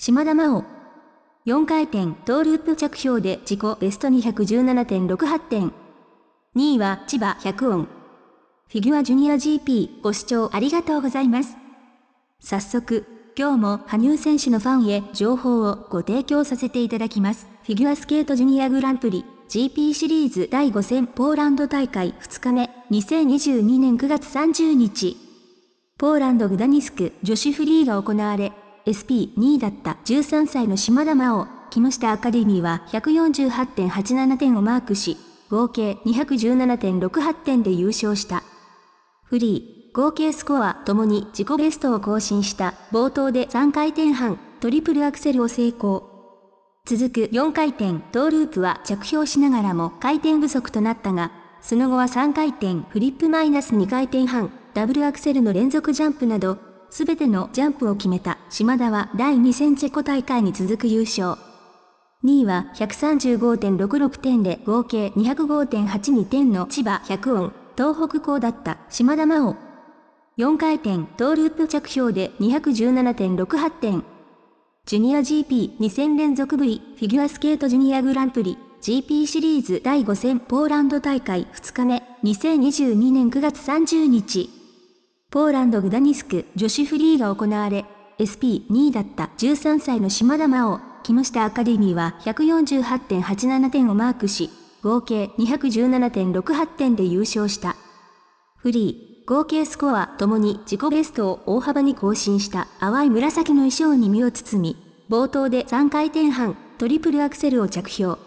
島田真央。4回転トーループ着氷で自己ベスト217.68点。2位は千葉100音。フィギュアジュニア GP ご視聴ありがとうございます。早速、今日も羽生選手のファンへ情報をご提供させていただきます。フィギュアスケートジュニアグランプリ GP シリーズ第5戦ポーランド大会2日目2022年9月30日。ポーランドグダニスク女子フリーが行われ、SP2 位だった13歳の島田真央、木下アカデミーは148.87点をマークし、合計217.68点で優勝した。フリー、合計スコアともに自己ベストを更新した冒頭で3回転半、トリプルアクセルを成功。続く4回転、トーループは着氷しながらも回転不足となったが、その後は3回転、フリップマイナス2回転半、ダブルアクセルの連続ジャンプなど、すべてのジャンプを決めた島田は第2戦チェコ大会に続く優勝。2位は135.66点で合計205.82点の千葉百音、東北校だった島田真央。4回転、トーループ着氷で217.68点。ジュニア GP2 戦連続 V、フィギュアスケートジュニアグランプリ、GP シリーズ第5戦ポーランド大会2日目、2022年9月30日。ポーランド・グダニスク女子フリーが行われ、SP2 位だった13歳の島田真央、木下アカデミーは148.87点をマークし、合計217.68点で優勝した。フリー、合計スコアともに自己ベストを大幅に更新した淡い紫の衣装に身を包み、冒頭で3回転半、トリプルアクセルを着氷。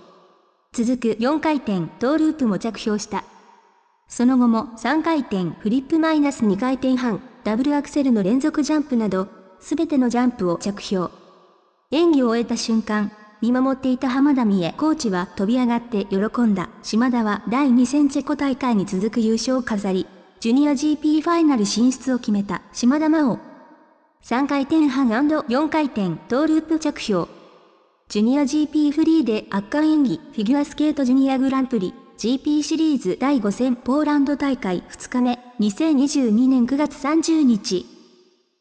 続く4回転、トーループも着氷した。その後も3回転フリップマイナス2回転半、ダブルアクセルの連続ジャンプなど、すべてのジャンプを着氷。演技を終えた瞬間、見守っていた浜田美恵コーチは飛び上がって喜んだ。島田は第2戦チェコ大会に続く優勝を飾り、ジュニア GP ファイナル進出を決めた島田真央。3回転半 &4 回転トーループ着氷。ジュニア GP フリーで圧巻演技フィギュアスケートジュニアグランプリ GP シリーズ第5戦ポーランド大会2日目、2022年9月30日。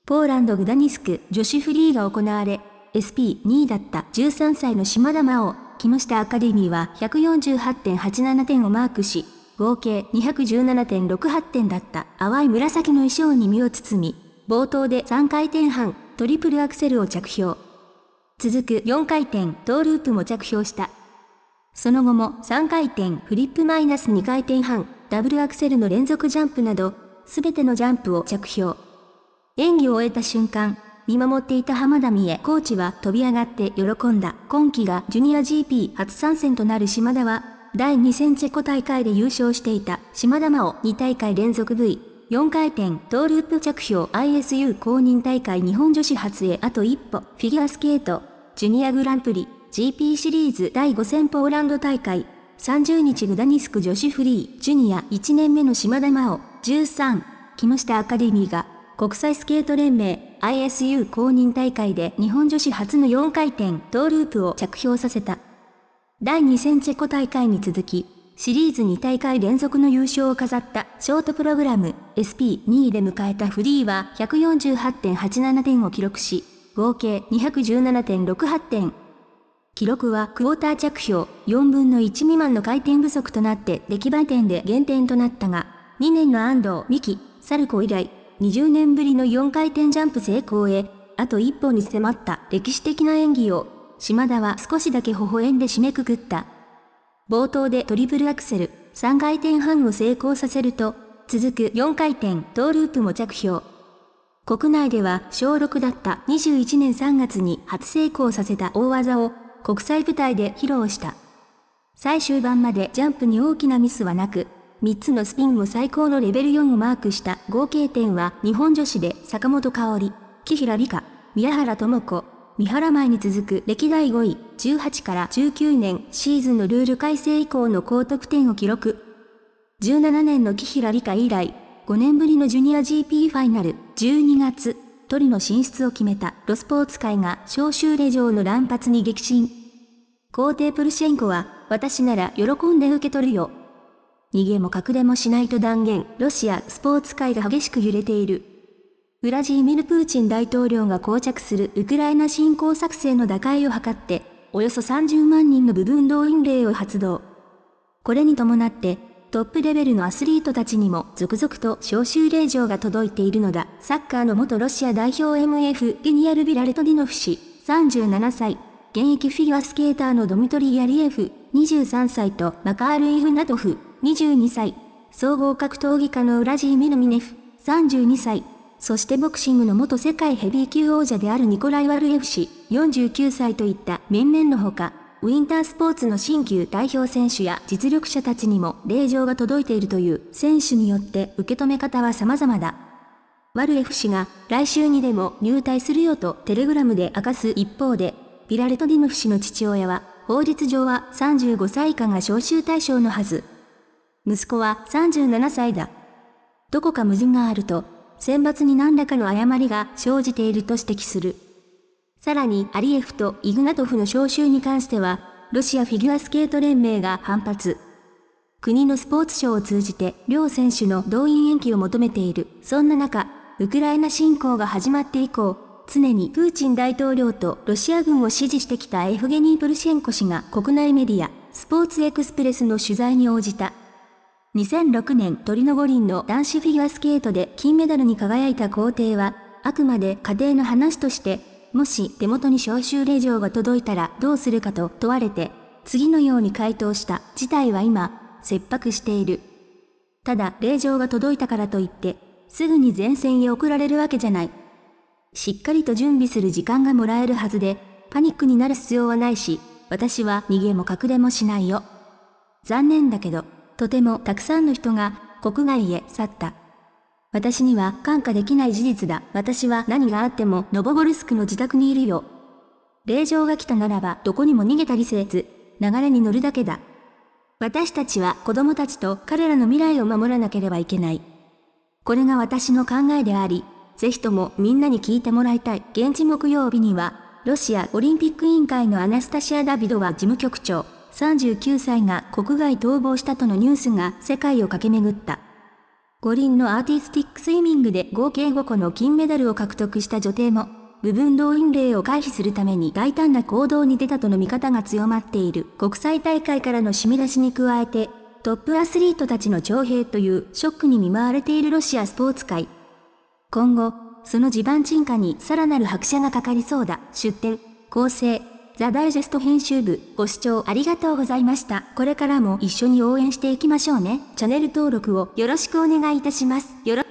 ポーランドグダニスク女子フリーが行われ、SP2 位だった13歳の島田真央、木下アカデミーは148.87点をマークし、合計217.68点だった淡い紫の衣装に身を包み、冒頭で3回転半、トリプルアクセルを着氷。続く4回転、トーループも着氷したその後も3回転フリップマイナス2回転半、ダブルアクセルの連続ジャンプなど、すべてのジャンプを着氷。演技を終えた瞬間、見守っていた浜田美恵コーチは飛び上がって喜んだ。今季がジュニア GP 初参戦となる島田は、第2戦チェコ大会で優勝していた島田真央2大会連続 V、4回転トーループ着氷 ISU 公認大会日本女子初へあと一歩、フィギュアスケート、ジュニアグランプリ。GP シリーズ第5戦ポーランド大会、30日グダニスク女子フリー、ジュニア1年目の島田真央、13、木下アカデミーが、国際スケート連盟 ISU 公認大会で日本女子初の4回転、トーループを着氷させた。第2戦チェコ大会に続き、シリーズ2大会連続の優勝を飾ったショートプログラム SP2 位で迎えたフリーは148.87点を記録し、合計217.68点。記録はクォーター着氷4分の1未満の回転不足となって出来栄え点で減点となったが、2年の安藤美希、サルコ以来、20年ぶりの4回転ジャンプ成功へ、あと一歩に迫った歴史的な演技を、島田は少しだけ微笑んで締めくくった。冒頭でトリプルアクセル、3回転半を成功させると、続く4回転、トーループも着氷。国内では小6だった21年3月に初成功させた大技を国際舞台で披露した。最終盤までジャンプに大きなミスはなく、3つのスピンを最高のレベル4をマークした合計点は日本女子で坂本香織、木平理香、宮原智子、三原舞に続く歴代5位、18から19年シーズンのルール改正以降の高得点を記録。17年の木平理香以来、5年ぶりのジュニア GP ファイナル、12月1人の進出を決めたロスポーツ界が招集令状の乱発に激震。皇帝プルシェンコは、私なら喜んで受け取るよ。逃げも隠れもしないと断言、ロシアスポーツ界が激しく揺れている。ウラジーミル・プーチン大統領が膠着するウクライナ侵攻作戦の打開を図って、およそ30万人の部分動員令を発動。これに伴って、トップレベルのアスリートたちにも続々と招集令状が届いているのだ。サッカーの元ロシア代表 MF ギニアル・ビラルトディノフ氏、37歳。現役フィギュアスケーターのドミトリー・ヤリエフ、23歳とマカール・イフナトフ、22歳。総合格闘技家のウラジー・ミノミネフ、32歳。そしてボクシングの元世界ヘビー級王者であるニコライ・ワルエフ氏、49歳といった面々のほか、ウィンタースポーツの新旧代表選手や実力者たちにも令状が届いているという選手によって受け止め方は様々だ。ワルエフ氏が来週にでも入隊するよとテレグラムで明かす一方で、ピラレトディノフ氏の父親は、法律上は35歳以下が招集対象のはず。息子は37歳だ。どこか矛盾があると、選抜に何らかの誤りが生じていると指摘する。さらにアリエフとイグナトフの招集に関しては、ロシアフィギュアスケート連盟が反発。国のスポーツ省を通じて両選手の動員延期を求めている。そんな中、ウクライナ侵攻が始まって以降、常にプーチン大統領とロシア軍を支持してきたエフゲニー・プルシェンコ氏が国内メディア、スポーツエクスプレスの取材に応じた。2006年トリノ五輪の男子フィギュアスケートで金メダルに輝いた皇帝は、あくまで家庭の話としてもし手元に招集令状が届いたらどうするかと問われて、次のように回答した事態は今、切迫している。ただ、令状が届いたからといって、すぐに前線へ送られるわけじゃない。しっかりと準備する時間がもらえるはずで、パニックになる必要はないし、私は逃げも隠れもしないよ。残念だけど、とてもたくさんの人が国外へ去った。私には感化できない事実だ。私は何があってもノボゴルスクの自宅にいるよ。令状が来たならばどこにも逃げたりせず、流れに乗るだけだ。私たちは子供たちと彼らの未来を守らなければいけない。これが私の考えであり、ぜひともみんなに聞いてもらいたい。現地木曜日には、ロシアオリンピック委員会のアナスタシア・ダビドは事務局長、39歳が国外逃亡したとのニュースが世界を駆け巡った。五輪のアーティスティックスイミングで合計5個の金メダルを獲得した女帝も、部分動員令を回避するために大胆な行動に出たとの見方が強まっている国際大会からの締め出しに加えて、トップアスリートたちの徴兵というショックに見舞われているロシアスポーツ界。今後、その地盤沈下にさらなる拍車がかかりそうだ。出展、構成、ザ・ダイジェスト編集部、ご視聴ありがとうございました。これからも一緒に応援していきましょうね。チャンネル登録をよろしくお願いいたします。よろ